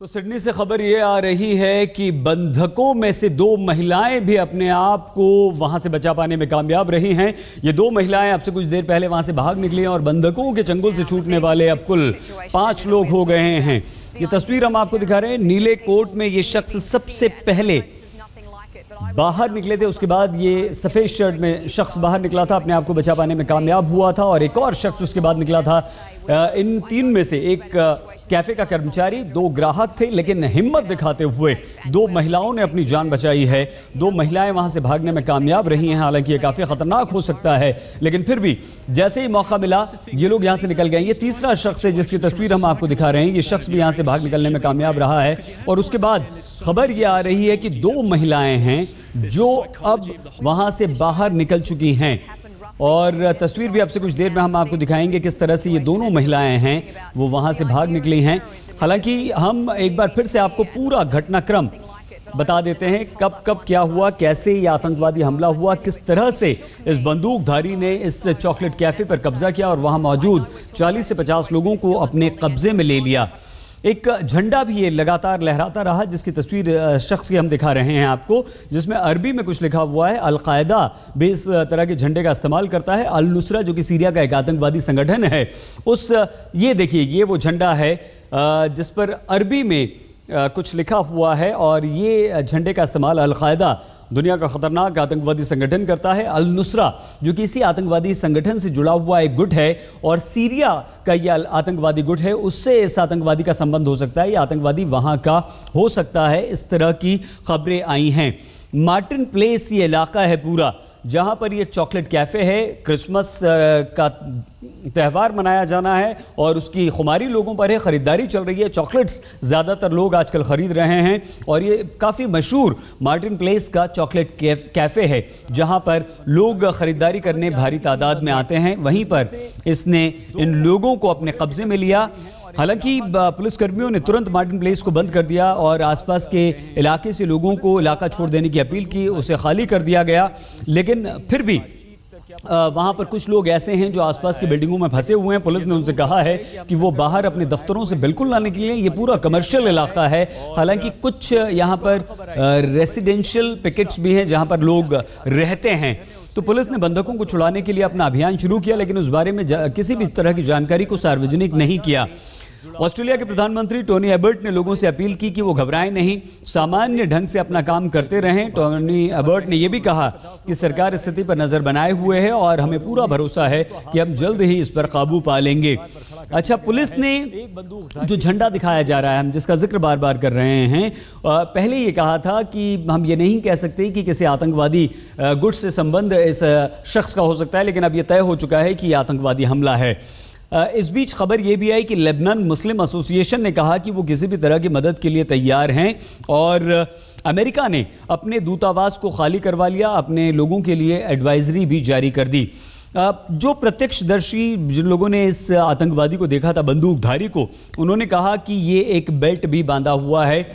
तो सिडनी से खबर ये आ रही है कि बंधकों में से दो महिलाएं भी अपने आप को वहां से बचा पाने में कामयाब रही हैं ये दो महिलाएं अब से कुछ देर पहले वहां से भाग निकली हैं और बंधकों के चंगुल से छूटने वाले अब कुल पांच लोग हो गए हैं ये तस्वीर हम आपको दिखा रहे हैं नीले कोट में ये शख्स सबसे पहले बाहर निकले थे उसके बाद ये सफ़ेद शर्ट में शख्स बाहर निकला था अपने आप को बचा पाने में कामयाब हुआ था और एक और शख्स उसके बाद निकला था इन तीन में से एक कैफ़े का कर्मचारी दो ग्राहक थे लेकिन हिम्मत दिखाते हुए दो महिलाओं ने अपनी जान बचाई है दो महिलाएं वहां से भागने में कामयाब रही हैं हालांकि ये काफ़ी ख़तरनाक हो सकता है लेकिन फिर भी जैसे ही मौका मिला ये लोग यहाँ से निकल गए ये तीसरा शख्स है जिसकी तस्वीर हम आपको दिखा रहे हैं ये शख्स भी यहाँ से भाग निकलने में कामयाब रहा है और उसके बाद खबर ये आ रही है कि दो महिलाएं हैं हैं जो अब वहां से बाहर निकल चुकी हैं और तस्वीर भी आपसे कुछ देर में हम आपको दिखाएंगे किस तरह से ये दोनों महिलाएं हैं वो वहां से भाग निकली हैं हालांकि हम एक बार फिर से आपको पूरा घटनाक्रम बता देते हैं कब कब क्या हुआ कैसे ये आतंकवादी हमला हुआ किस तरह से इस बंदूकधारी ने इस चॉकलेट कैफे पर कब्जा किया और वहां मौजूद 40 से 50 लोगों को अपने कब्जे में ले लिया एक झंडा भी ये लगातार लहराता रहा जिसकी तस्वीर शख्स की हम दिखा रहे हैं आपको जिसमें अरबी में कुछ लिखा हुआ है अलकायदा भी इस तरह के झंडे का इस्तेमाल करता है अल नुसरा जो कि सीरिया का एक आतंकवादी संगठन है उस ये देखिए ये वो झंडा है जिस पर अरबी में कुछ लिखा हुआ है और ये झंडे का इस्तेमाल अलकायदा दुनिया का खतरनाक आतंकवादी संगठन करता है अल नुसरा जो कि इसी आतंकवादी संगठन से जुड़ा हुआ एक गुट है और सीरिया का यह आतंकवादी गुट है उससे इस आतंकवादी का संबंध हो सकता है यह आतंकवादी वहाँ का हो सकता है इस तरह की खबरें आई हैं मार्टिन प्लेस ये इलाका है पूरा जहाँ पर ये चॉकलेट कैफ़े है क्रिसमस का त्यौहार मनाया जाना है और उसकी खुमारी लोगों पर है ख़रीदारी चल रही है चॉकलेट्स ज़्यादातर लोग आजकल ख़रीद रहे हैं और ये काफ़ी मशहूर मार्टिन प्लेस का चॉकलेट कैफ़े है जहाँ पर लोग ख़रीदारी करने भारी तादाद में आते हैं वहीं पर इसने इन लोगों को अपने कब्ज़े में लिया हालांकि पुलिसकर्मियों ने तुरंत मार्टिन प्लेस को बंद कर दिया और आसपास के इलाके से लोगों को इलाका छोड़ देने की अपील की उसे खाली कर दिया गया लेकिन फिर भी वहाँ पर कुछ लोग ऐसे हैं जो आसपास की बिल्डिंगों में फंसे हुए हैं पुलिस ने उनसे कहा है कि वो बाहर अपने दफ्तरों से बिल्कुल ना निकलें ये पूरा कमर्शियल इलाका है हालांकि कुछ यहाँ पर रेसिडेंशियल पिकेट्स भी हैं जहाँ पर लोग रहते हैं तो पुलिस ने बंधकों को छुड़ाने के लिए अपना अभियान शुरू किया लेकिन उस बारे में किसी भी तरह की जानकारी को सार्वजनिक नहीं किया ऑस्ट्रेलिया के प्रधानमंत्री टोनी एबर्ट ने लोगों से अपील की कि वो घबराएं नहीं सामान्य ढंग से अपना काम करते रहें टोनी एबर्ट ने यह भी कहा कि सरकार स्थिति पर नजर बनाए हुए है और हमें पूरा भरोसा है कि हम जल्द ही इस पर काबू पा लेंगे अच्छा पुलिस ने जो झंडा दिखाया जा रहा है हम जिसका जिक्र बार बार कर रहे हैं पहले ये कहा था कि हम ये नहीं कह सकते कि किसी आतंकवादी गुट से संबंध इस शख्स का हो सकता है लेकिन अब यह तय हो चुका है कि आतंकवादी हमला है इस बीच खबर यह भी आई कि लेबनान मुस्लिम एसोसिएशन ने कहा कि वो किसी भी तरह की मदद के लिए तैयार हैं और अमेरिका ने अपने दूतावास को खाली करवा लिया अपने लोगों के लिए एडवाइजरी भी जारी कर दी जो प्रत्यक्षदर्शी जिन लोगों ने इस आतंकवादी को देखा था बंदूकधारी को उन्होंने कहा कि ये एक बेल्ट भी बांधा हुआ है